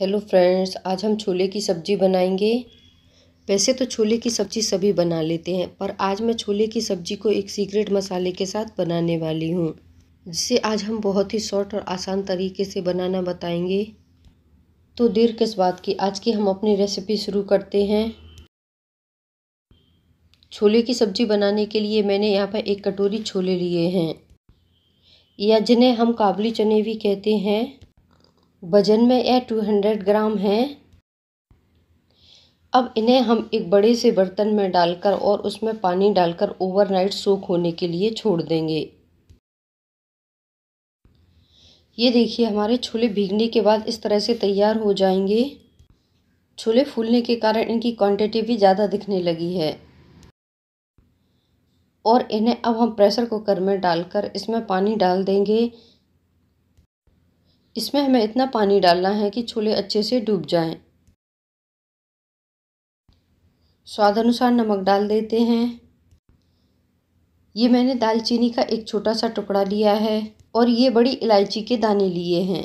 Hello friends आज हम छोले की सब्ज़ी बनाएंगे वैसे तो छोले की सब्ज़ी सभी बना लेते हैं पर आज मैं छोले की सब्ज़ी को एक सीक्रेट मसाले के साथ बनाने वाली हूँ जिसे आज हम बहुत ही शॉर्ट और आसान तरीके से बनाना बताएंगे तो देर किस बात की आज की हम अपनी रेसिपी शुरू करते हैं छोले की सब्ज़ी बनाने के लिए मैंने यहाँ पर एक कटोरी छोले लिए हैं या जिन्हें हम काबली चने भी कहते हैं वज़न में यह टू हंड्रेड ग्राम हैं अब इन्हें हम एक बड़े से बर्तन में डालकर और उसमें पानी डालकर ओवरनाइट सोख होने के लिए छोड़ देंगे ये देखिए हमारे छोले भीगने के बाद इस तरह से तैयार हो जाएंगे छोले फूलने के कारण इनकी क्वांटिटी भी ज़्यादा दिखने लगी है और इन्हें अब हम प्रेशर कुकर में डालकर इसमें पानी डाल देंगे इसमें हमें इतना पानी डालना है कि छोले अच्छे से डूब जाएं। स्वाद अनुसार नमक डाल देते हैं ये मैंने दालचीनी का एक छोटा सा टुकड़ा लिया है और ये बड़ी इलायची के दाने लिए हैं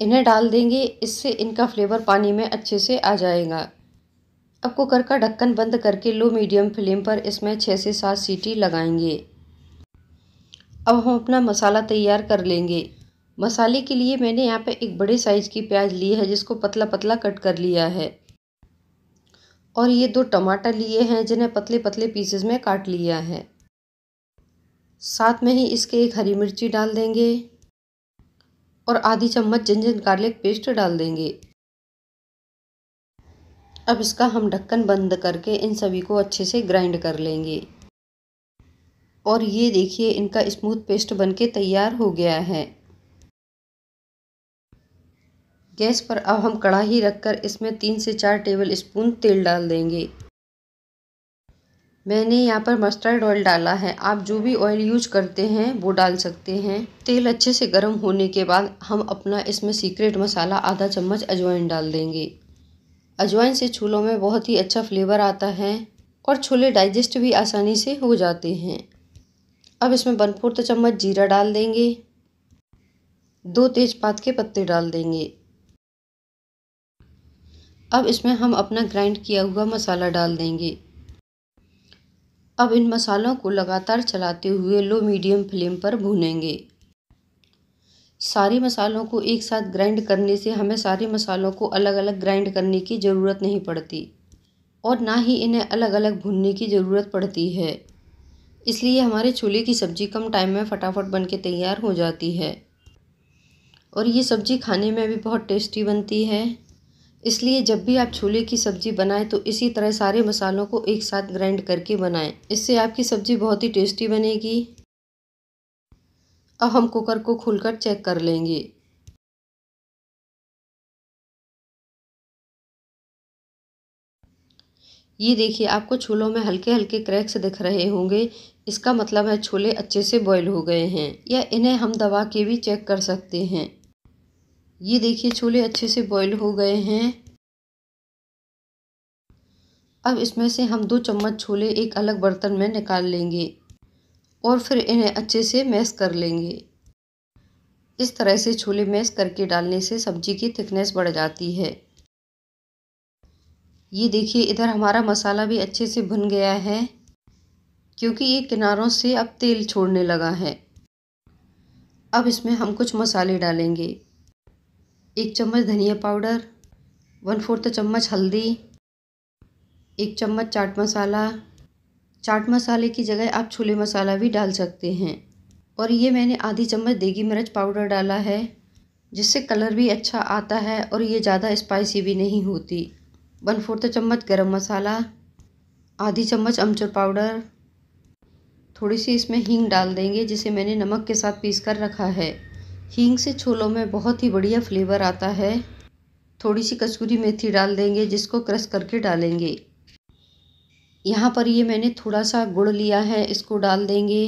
इन्हें डाल देंगे इससे इनका फ्लेवर पानी में अच्छे से आ जाएगा अब कुकर का ढक्कन बंद करके लो मीडियम फ्लेम पर इसमें छः से सात सीटी लगाएंगे अब हम अपना मसाला तैयार कर लेंगे मसाले के लिए मैंने यहाँ पे एक बड़े साइज़ की प्याज ली है जिसको पतला पतला कट कर लिया है और ये दो टमाटर लिए हैं जिन्हें पतले पतले पीसेस में काट लिया है साथ में ही इसके एक हरी मिर्ची डाल देंगे और आधी चम्मच जिंजन गार्लिक पेस्ट डाल देंगे अब इसका हम ढक्कन बंद करके इन सभी को अच्छे से ग्राइंड कर लेंगे और ये देखिए इनका स्मूथ पेस्ट बनके तैयार हो गया है गैस पर अब हम कढ़ाही रखकर इसमें तीन से चार टेबल स्पून तेल डाल देंगे मैंने यहाँ पर मस्टर्ड ऑयल डाला है आप जो भी ऑयल यूज करते हैं वो डाल सकते हैं तेल अच्छे से गर्म होने के बाद हम अपना इसमें सीक्रेट मसाला आधा चम्मच अजवाइन डाल देंगे अजवाइन से छोलों में बहुत ही अच्छा फ्लेवर आता है और छोले डाइजेस्ट भी आसानी से हो जाते हैं अब इसमें वन फोर्थ चम्मच जीरा डाल देंगे दो तेज़पात के पत्ते डाल देंगे अब इसमें हम अपना ग्राइंड किया हुआ मसाला डाल देंगे अब इन मसालों को लगातार चलाते हुए लो मीडियम फ्लेम पर भूनेंगे सारे मसालों को एक साथ ग्राइंड करने से हमें सारे मसालों को अलग अलग ग्राइंड करने की ज़रूरत नहीं पड़ती और ना ही इन्हें अलग अलग भूनने की ज़रूरत पड़ती है इसलिए हमारे छोले की सब्ज़ी कम टाइम में फटाफट बन के तैयार हो जाती है और ये सब्ज़ी खाने में भी बहुत टेस्टी बनती है इसलिए जब भी आप छोले की सब्ज़ी बनाएं तो इसी तरह सारे मसालों को एक साथ ग्राइंड करके बनाएं इससे आपकी सब्ज़ी बहुत ही टेस्टी बनेगी अब हम कुकर को खोलकर चेक कर लेंगे ये देखिए आपको छोलों में हल्के हल्के क्रैक्स दिख रहे होंगे इसका मतलब है छोले अच्छे से बॉईल हो गए हैं या इन्हें हम दबा के भी चेक कर सकते हैं ये देखिए छोले अच्छे से बॉईल हो गए हैं अब इसमें से हम दो चम्मच छोले एक अलग बर्तन में निकाल लेंगे और फिर इन्हें अच्छे से मैश कर लेंगे इस तरह से छोले मैश करके डालने से सब्जी की थिकनेस बढ़ जाती है ये देखिए इधर हमारा मसाला भी अच्छे से भुन गया है क्योंकि ये किनारों से अब तेल छोड़ने लगा है अब इसमें हम कुछ मसाले डालेंगे एक चम्मच धनिया पाउडर वन फोर्थ चम्मच हल्दी एक चम्मच चाट मसाला चाट मसाले की जगह आप छोले मसाला भी डाल सकते हैं और ये मैंने आधी चम्मच देगी मिर्च पाउडर डाला है जिससे कलर भी अच्छा आता है और ये ज़्यादा स्पाइसी भी नहीं होती वन फोर्थ चम्मच गरम मसाला आधी चम्मच अमचूर पाउडर थोड़ी सी इसमें हींग डाल देंगे जिसे मैंने नमक के साथ पीस कर रखा है हींग से छोलों में बहुत ही बढ़िया फ्लेवर आता है थोड़ी सी कसूरी मेथी डाल देंगे जिसको क्रश करके डालेंगे यहाँ पर ये मैंने थोड़ा सा गुड़ लिया है इसको डाल देंगे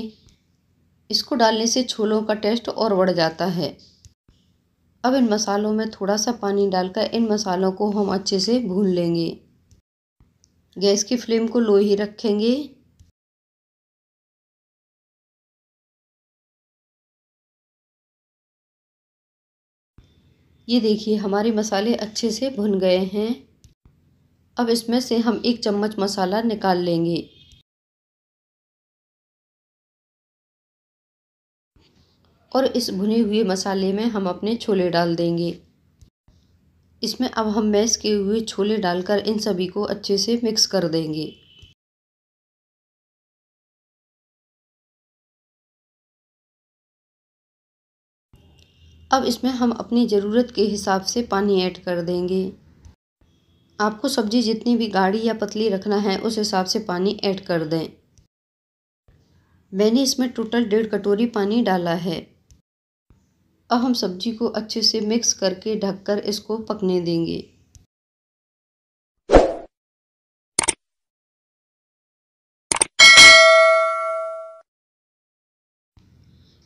इसको डालने से छोलों का टेस्ट और बढ़ जाता है अब इन मसालों में थोड़ा सा पानी डालकर इन मसालों को हम अच्छे से भून लेंगे गैस की फ्लेम को लो ही रखेंगे ये देखिए हमारे मसाले अच्छे से भुन गए हैं अब इसमें से हम एक चम्मच मसाला निकाल लेंगे और इस भुने हुए मसाले में हम अपने छोले डाल देंगे इसमें अब हम मैश किए हुए छोले डालकर इन सभी को अच्छे से मिक्स कर देंगे अब इसमें हम अपनी ज़रूरत के हिसाब से पानी ऐड कर देंगे आपको सब्ज़ी जितनी भी गाढ़ी या पतली रखना है उस हिसाब से पानी ऐड कर दें मैंने इसमें टोटल डेढ़ कटोरी पानी डाला है अब हम सब्ज़ी को अच्छे से मिक्स करके ढककर इसको पकने देंगे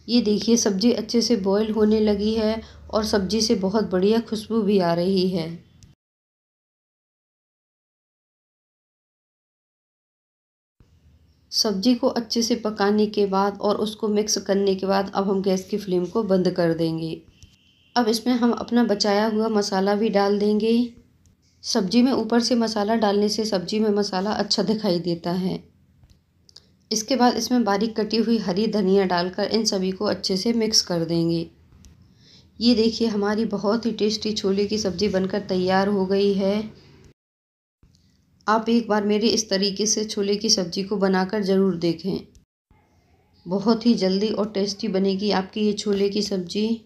ये देखिए सब्जी अच्छे से बॉईल होने लगी है और सब्जी से बहुत बढ़िया खुशबू भी आ रही है सब्जी को अच्छे से पकाने के बाद और उसको मिक्स करने के बाद अब हम गैस की फ्लेम को बंद कर देंगे अब इसमें हम अपना बचाया हुआ मसाला भी डाल देंगे सब्जी में ऊपर से मसाला डालने से सब्जी में मसाला अच्छा दिखाई देता है इसके बाद इसमें बारीक कटी हुई हरी धनिया डालकर इन सभी को अच्छे से मिक्स कर देंगे ये देखिए हमारी बहुत ही टेस्टी छोले की सब्ज़ी बनकर तैयार हो गई है आप एक बार मेरे इस तरीके से छोले की सब्ज़ी को बनाकर ज़रूर देखें बहुत ही जल्दी और टेस्टी बनेगी आपकी ये छोले की सब्ज़ी